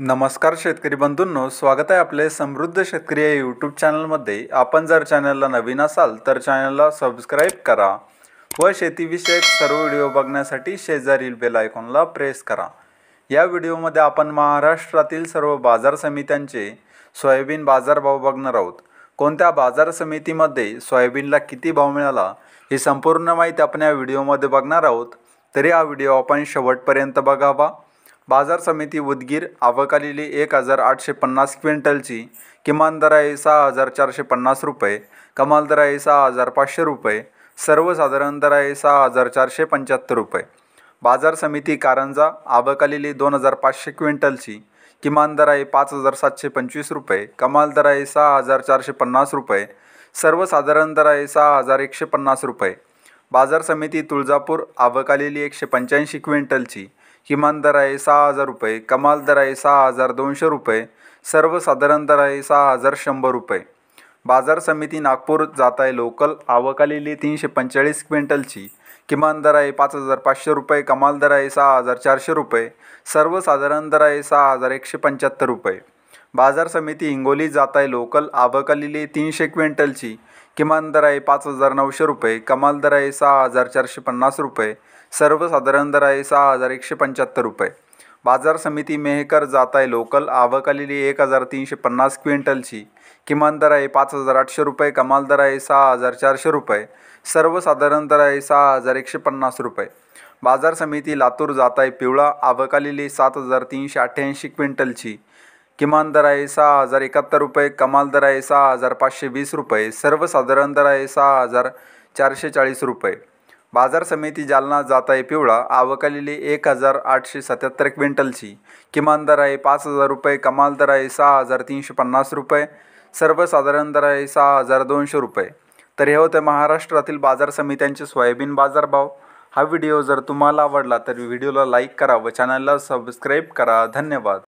नमस्कार शेतकरी बंधूंनो स्वागत आहे आपले समृद्ध शेतकरी या यूट्यूब चॅनलमध्ये आपण जर चॅनलला नवीन असाल तर चॅनलला सबस्क्राईब करा व शेतीविषयक सर्व व्हिडिओ बघण्यासाठी शेजारील बेल आयकॉनला प्रेस करा या व्हिडिओमध्ये आपण महाराष्ट्रातील सर्व बाजार समित्यांचे सोयाबीन बाजारभाव बघणार आहोत कोणत्या बाजार समितीमध्ये सोयाबीनला किती भाव मिळाला ही संपूर्ण माहिती आपण या व्हिडिओमध्ये बघणार आहोत तरी हा व्हिडिओ आपण शेवटपर्यंत बघावा बाजार समिती उदगीर आवकालेली एक हजार आठशे पन्नास क्विंटलची किमान दर आहे सहा हजार चारशे पन्नास रुपये कमाल दर आहे सहा हजार पाचशे रुपये सर्वसाधारण दर आहे सहा हजार चारशे पंच्याहत्तर रुपये बाजार समिती कारंजा आवकालेली दोन हजार पाचशे क्विंटलची किमान दर आहे पाच हजार सातशे पंचवीस रुपये कमाल दर आहे सहा हजार चारशे पन्नास रुपये सर्वसाधारण दर आहे सहा हजार एकशे पन्नास रुपये बाजार समिती तुळजापूर आवकालेली एकशे पंच्याऐंशी क्विंटलची किमान दर आहे सहा हजार रुपये कमाल दर आहे सहा हजार दोनशे रुपये सर्वसाधारण दर आहे सहा हजार शंभर रुपये बाजार समिती नागपूर जात आहे लोकल आवकालेली तीनशे पंचेचाळीस क्विंटलची किमान दर आहे पाच हजार पाचशे रुपये कमाल दर आहे सहा हजार चारशे रुपये सर्वसाधारण दर आहे सहा हजार एकशे पंच्याहत्तर रुपये बाजार समिती हिंगोली जात आहे लोकल आबकालिले तीनशे क्विंटलची किमान दर आहे पाच हजार नऊशे रुपये कमाल दर आहे सहा हजार चारशे पन्नास रुपये सर्वसाधारण दर आहे सहा हजार एकशे पंच्याहत्तर रुपये बाजार समिती मेहकर जात आहे लोकल आवकालेली एक हजार तीनशे पन्नास क्विंटलची किमान दर आहे पाच हजार आठशे रुपये कमाल दर आहे सहा हजार चारशे रुपये सर्वसाधारण दर आहे सहा हजार एकशे पन्नास रुपये बाजार समिती लातूर जात आहे पिवळा आवकालेली सात हजार तीनशे अठ्ठ्याऐंशी क्विंटलची किमान दर आहे सहा हजार एकाहत्तर रुपये कमाल दर आहे सहा हजार पाचशे वीस रुपये सर्वसाधारण दर आहे सहा हजार चारशे चाळीस रुपये बाजार समिती जालना जात आहे पिवळा आवक एक हजार आठशे सत्याहत्तर क्विंटलची किमान दर आहे पाच हजार रुपये कमाल दर आहे सहा हजार तीनशे पन्नास रुपये सर्वसाधारण दर आहे सहा हजार दोनशे रुपये तर हे होते महाराष्ट्रातील बाजार समित्यांचे सोयाबीन बाजारभाव हा व्हिडिओ जर तुम्हाला आवडला तर व्हिडिओला लाईक करा व चॅनलला सबस्क्राईब करा धन्यवाद